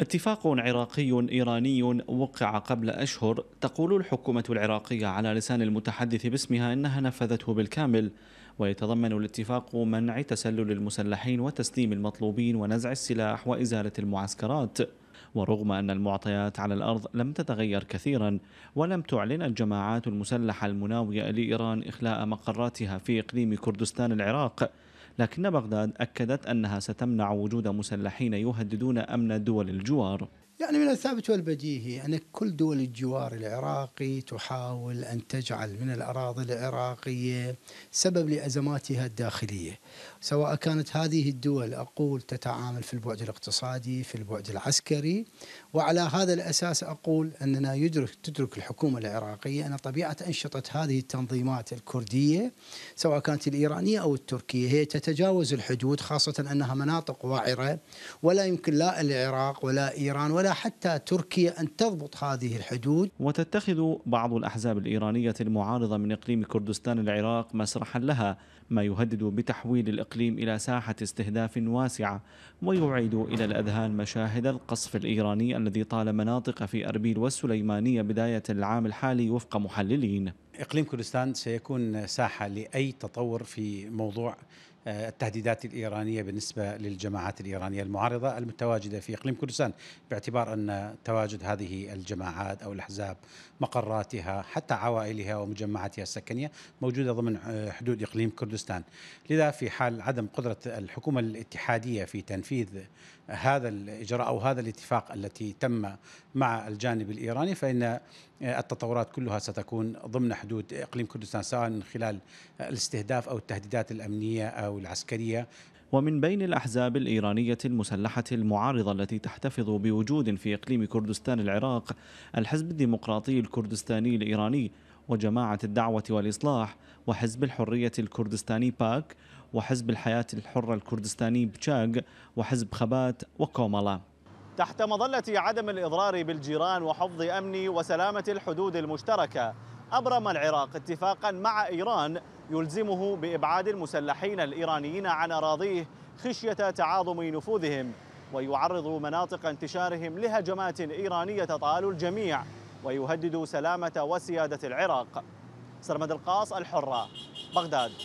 اتفاق عراقي ايراني وقع قبل اشهر تقول الحكومه العراقيه على لسان المتحدث باسمها انها نفذته بالكامل ويتضمن الاتفاق منع تسلل المسلحين وتسليم المطلوبين ونزع السلاح وازاله المعسكرات ورغم أن المعطيات على الأرض لم تتغير كثيرا ولم تعلن الجماعات المسلحة المناوية لإيران إخلاء مقراتها في إقليم كردستان العراق لكن بغداد أكدت أنها ستمنع وجود مسلحين يهددون أمن دول الجوار يعني من الثابت والبديهي أن يعني كل دول الجوار العراقي تحاول أن تجعل من الأراضي العراقية سبب لأزماتها الداخلية سواء كانت هذه الدول أقول تتعامل في البعد الاقتصادي في البعد العسكري وعلى هذا الأساس أقول أننا يدرك تدرك الحكومة العراقية أن طبيعة أنشطة هذه التنظيمات الكردية سواء كانت الإيرانية أو التركية هي تتجاوز الحدود خاصة أنها مناطق وعرة ولا يمكن لا العراق ولا إيران ولا حتى تركيا أن تضبط هذه الحدود وتتخذ بعض الأحزاب الإيرانية المعارضة من إقليم كردستان العراق مسرحا لها ما يهدد بتحويل الإقليم إلى ساحة استهداف واسعة ويعيد إلى الأذهان مشاهد القصف الإيراني الذي طال مناطق في أربيل والسليمانية بداية العام الحالي وفق محللين إقليم كردستان سيكون ساحة لأي تطور في موضوع آه، التهديدات الإيرانية بالنسبة للجماعات الإيرانية المعارضة المتواجدة في إقليم كردستان باعتبار أن تواجد هذه الجماعات أو الأحزاب مقراتها حتى عوائلها ومجمعاتها السكنية موجودة ضمن آه، حدود إقليم كردستان لذا في حال عدم قدرة الحكومة الاتحادية في تنفيذ هذا الإجراء أو هذا الاتفاق التي تم مع الجانب الإيراني فإن آه، التطورات كلها ستكون ضمن حدود إقليم كردستان سواء من خلال الاستهداف أو التهديدات الأمنية أو أو العسكرية ومن بين الأحزاب الإيرانية المسلحة المعارضة التي تحتفظ بوجود في إقليم كردستان العراق الحزب الديمقراطي الكردستاني الإيراني وجماعة الدعوة والإصلاح وحزب الحرية الكردستاني باك وحزب الحياة الحرة الكردستاني بشاق وحزب خبات وكوملا تحت مظلة عدم الإضرار بالجيران وحفظ أمن وسلامة الحدود المشتركة أبرم العراق اتفاقا مع إيران يلزمه بإبعاد المسلحين الإيرانيين عن أراضيه خشية تعاظم نفوذهم ويعرض مناطق انتشارهم لهجمات إيرانية تطال الجميع ويهدد سلامة وسيادة العراق سرمد القاص الحرة بغداد